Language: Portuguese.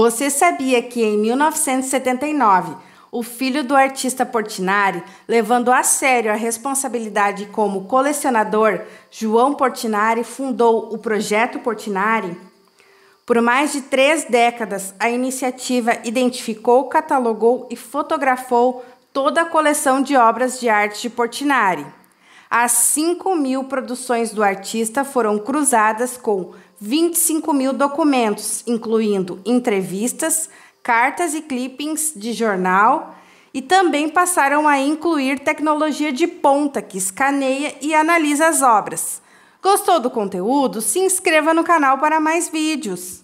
Você sabia que em 1979, o filho do artista Portinari, levando a sério a responsabilidade como colecionador, João Portinari fundou o Projeto Portinari? Por mais de três décadas, a iniciativa identificou, catalogou e fotografou toda a coleção de obras de arte de Portinari. As 5 mil produções do artista foram cruzadas com 25 mil documentos, incluindo entrevistas, cartas e clippings de jornal, e também passaram a incluir tecnologia de ponta que escaneia e analisa as obras. Gostou do conteúdo? Se inscreva no canal para mais vídeos.